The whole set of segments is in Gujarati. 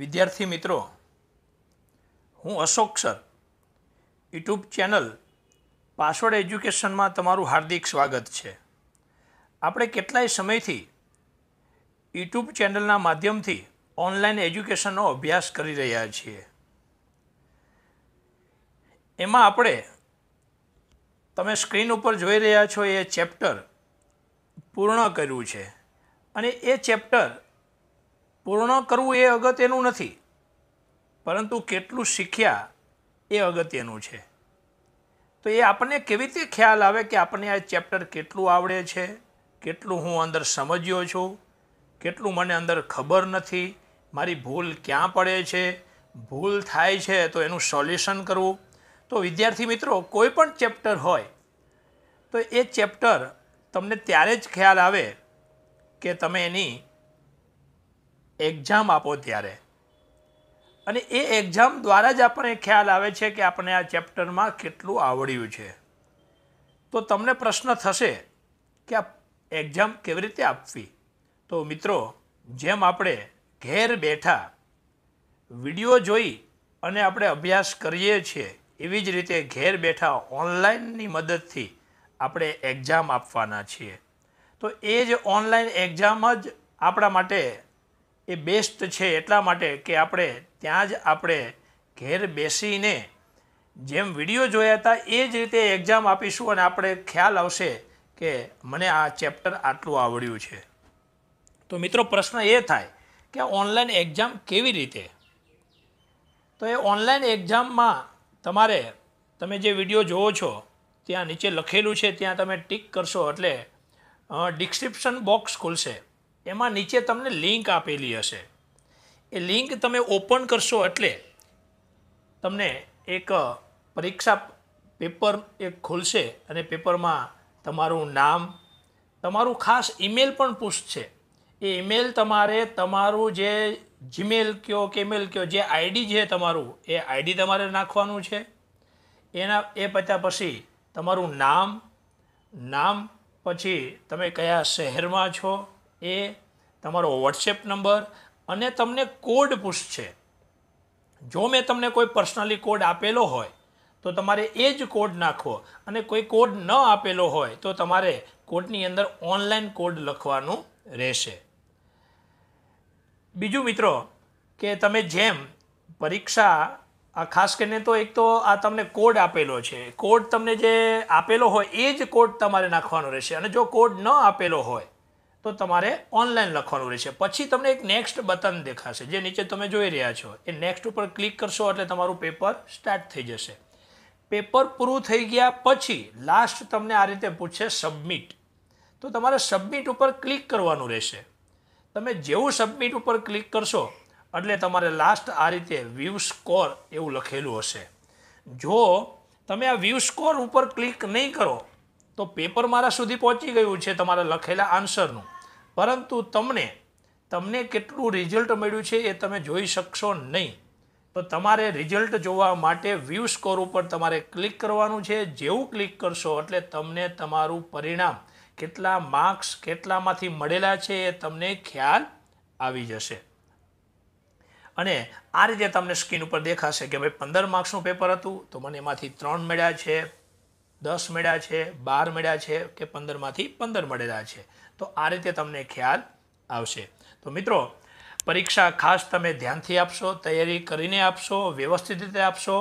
વિદ્યાર્થી મિત્રો હું Ashok sir YouTube channel password એજ્યુકેશનમાં તમારું હાર્દિક સ્વાગત છે આપણે કેટલાય સમયથી યુટ્યુબ ચેનલના માધ્યમથી ઓનલાઈન એજ્યુકેશનનો અભ્યાસ કરી રહ્યા છીએ એમાં આપણે તમે સ્ક્રીન ઉપર જોઈ રહ્યા છો એ ચેપ્ટર પૂર્ણ કર્યું છે અને એ ચેપ્ટર પૂર્ણ કરવું એ અગત્યનું નથી પરંતુ કેટલું શીખ્યા એ અગત્યનું છે તો એ આપણને કેવી રીતે ખ્યાલ આવે કે આપણને આ ચેપ્ટર કેટલું આવડે છે કેટલું હું અંદર સમજ્યો છું કેટલું મને અંદર ખબર નથી મારી ભૂલ ક્યાં પડે છે ભૂલ થાય છે તો એનું સોલ્યુશન કરવું તો વિદ્યાર્થી મિત્રો કોઈ પણ ચેપ્ટર હોય તો એ ચેપ્ટર તમને ત્યારે જ ખ્યાલ આવે કે તમે એની એક્ઝામ આપો ત્યારે અને એ એક્ઝામ દ્વારા જ આપણને ખ્યાલ આવે છે કે આપણે આ ચેપ્ટરમાં કેટલું આવડ્યું છે તો તમને પ્રશ્ન થશે કે આ એક્ઝામ કેવી રીતે આપવી તો મિત્રો જેમ આપણે ઘેર બેઠા વિડીયો જોઈ અને આપણે અભ્યાસ કરીએ છીએ એવી જ રીતે ઘેર બેઠા ઓનલાઈનની મદદથી આપણે એક્ઝામ આપવાના છીએ તો એ જ ઓનલાઈન એક્ઝામ જ આપણા માટે એ બેસ્ટ છે એટલા માટે કે આપણે ત્યાં જ આપણે ઘેર બેસીને જેમ વિડીયો જોયા હતા એ જ રીતે એક્ઝામ આપીશું અને આપણે ખ્યાલ આવશે કે મને આ ચેપ્ટર આટલું આવડ્યું છે તો મિત્રો પ્રશ્ન એ થાય કે ઓનલાઈન એક્ઝામ કેવી રીતે તો એ ઓનલાઈન એક્ઝામમાં તમારે તમે જે વિડીયો જુઓ છો ત્યાં નીચે લખેલું છે ત્યાં તમે ટિક કરશો એટલે ડિસ્ક્રિપ્શન બોક્સ ખુલશે એમાં નીચે તમને લિંક આપેલી હશે એ લિંક તમે ઓપન કરશો એટલે તમને એક પરીક્ષા પેપર એક ખુલશે અને પેપરમાં તમારું નામ તમારું ખાસ ઈમેલ પણ પૂછશે એ ઈમેલ તમારે તમારું જે જીમેલ કયો કેમેલ કયો જે આઈડી છે તમારું એ આઈડી તમારે નાખવાનું છે એના એ પત્યા પછી તમારું નામ નામ પછી તમે કયા શહેરમાં છો એ તમારો વોટ્સએપ નંબર અને તમને કોડ પૂછશે જો મેં તમને કોઈ પર્સનલી કોડ આપેલો હોય તો તમારે એ જ કોડ નાખવો અને કોઈ કોડ ન આપેલો હોય તો તમારે કોડની અંદર ઓનલાઈન કોડ લખવાનું રહેશે બીજું મિત્રો કે તમે જેમ પરીક્ષા આ ખાસ કરીને તો એક તો આ તમને કોડ આપેલો છે કોડ તમને જે આપેલો હોય એ જ કોડ તમારે નાખવાનો રહેશે અને જો કોડ ન આપેલો હોય તો તમારે ઓનલાઈન લખવાનું રહેશે પછી તમને એક નેક્સ્ટ બટન દેખાશે જે નીચે તમે જોઈ રહ્યા છો એ નેક્સ્ટ ઉપર ક્લિક કરશો એટલે તમારું પેપર સ્ટાર્ટ થઈ જશે પેપર પૂરું થઈ ગયા પછી લાસ્ટ તમને આ રીતે પૂછશે સબમિટ તો તમારે સબમિટ ઉપર ક્લિક કરવાનું રહેશે તમે જેવું સબમિટ ઉપર ક્લિક કરશો એટલે તમારે લાસ્ટ આ રીતે વ્યૂ સ્કોર એવું લખેલું હશે જો તમે આ વ્યૂ સ્કોર ઉપર ક્લિક નહીં કરો તો પેપર મારા સુધી પહોંચી ગયું છે તમારા લખેલા આન્સરનું પરંતુ તમને તમને કેટલું રિઝલ્ટ મળ્યું છે એ તમે જોઈ શકશો નહીં તો તમારે રિઝલ્ટ જોવા માટે વ્યૂ સ્કોર ઉપર તમારે ક્લિક કરવાનું છે જેવું ક્લિક કરશો એટલે તમને તમારું પરિણામ કેટલા માર્ક્સ કેટલામાંથી મળેલા છે એ તમને ખ્યાલ આવી જશે અને આ રીતે તમને સ્ક્રીન ઉપર દેખાશે કે ભાઈ પંદર માર્ક્સનું પેપર હતું તો મને એમાંથી ત્રણ મળ્યા છે દસ મળ્યા છે બાર મળ્યા છે કે પંદરમાંથી પંદર મળેલા છે તો આ રીતે તમને ખ્યાલ આવશે તો મિત્રો પરીક્ષા ખાસ તમે ધ્યાનથી આપશો તૈયારી કરીને આપશો વ્યવસ્થિત રીતે આપશો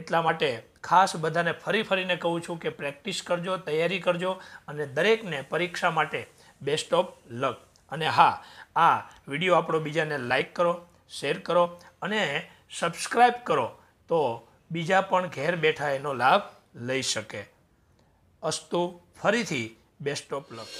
એટલા માટે ખાસ બધાને ફરી ફરીને કહું છું કે પ્રેક્ટિસ કરજો તૈયારી કરજો અને દરેકને પરીક્ષા માટે બેસ્ટ ઓફ લક અને હા આ વિડીયો આપણો બીજાને લાઇક કરો શેર કરો અને સબસ્ક્રાઈબ કરો તો બીજા પણ ઘેર બેઠા એનો લાભ લઈ શકે અસ્તુ ફરીથી બેસ્ટ ઓફ લક